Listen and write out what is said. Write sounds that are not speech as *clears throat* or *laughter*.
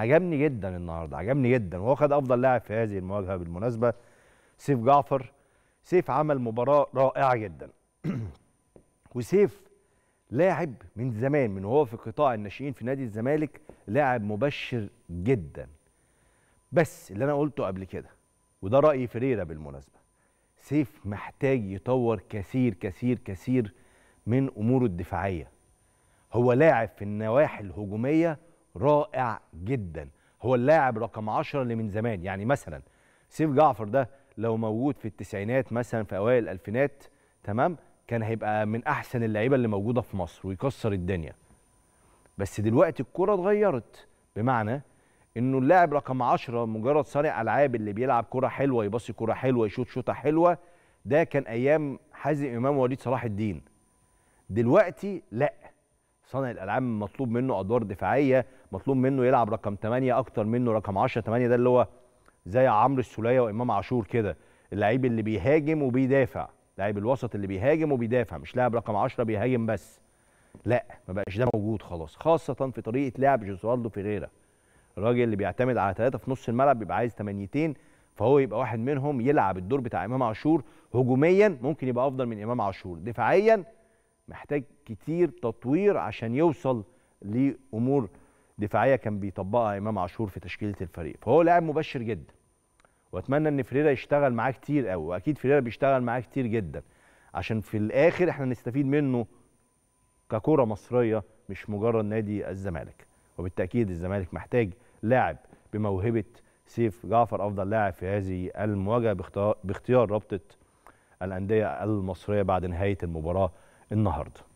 عجبني جدا النهارده عجبني جدا وهو خد افضل لاعب في هذه المواجهه بالمناسبه سيف جعفر سيف عمل مباراه رائعه جدا *clears throat* وسيف لاعب من زمان من وهو في قطاع الناشئين في نادي الزمالك لاعب مبشر جدا بس اللي انا قلته قبل كده وده رايي فريرة بالمناسبه سيف محتاج يطور كثير كثير كثير من اموره الدفاعيه هو لاعب في النواحي الهجوميه رائع جدا هو اللاعب رقم 10 اللي من زمان يعني مثلا سيف جعفر ده لو موجود في التسعينات مثلا في اوائل الالفينات تمام كان هيبقى من احسن اللعيبه اللي موجوده في مصر ويكسر الدنيا بس دلوقتي الكره اتغيرت بمعنى انه اللاعب رقم 10 مجرد صانع العاب اللي بيلعب كره حلوه يباصي كره حلوه يشوط شوطه حلوه ده كان ايام حازم امام ووليد صلاح الدين دلوقتي لا صانع الالعاب مطلوب منه ادوار دفاعيه مطلوب منه يلعب رقم 8 اكتر منه رقم 10 8 ده اللي هو زي عمرو السوليه وامام عاشور كده اللعيب اللي بيهاجم وبيدافع لعيب الوسط اللي بيهاجم وبيدافع مش لاعب رقم 10 بيهاجم بس لا ما بقاش ده موجود خلاص خاصه في طريقه لعب جوزوالدو فيريرا الراجل اللي بيعتمد على ثلاثه في نص الملعب بيبقى عايز ثمانيتين فهو يبقى واحد منهم يلعب الدور بتاع امام عاشور هجوميا ممكن يبقى افضل من امام عاشور دفاعيا محتاج كتير تطوير عشان يوصل لامور دفاعيه كان بيطبقها امام عاشور في تشكيله الفريق فهو لاعب مبشر جدا واتمنى ان فريرا يشتغل معاه كتير قوي واكيد فريرا بيشتغل معاه كتير جدا عشان في الاخر احنا نستفيد منه ككره مصريه مش مجرد نادي الزمالك وبالتاكيد الزمالك محتاج لاعب بموهبه سيف جعفر افضل لاعب في هذه المواجهه باختيار رابطه الانديه المصريه بعد نهايه المباراه النهارده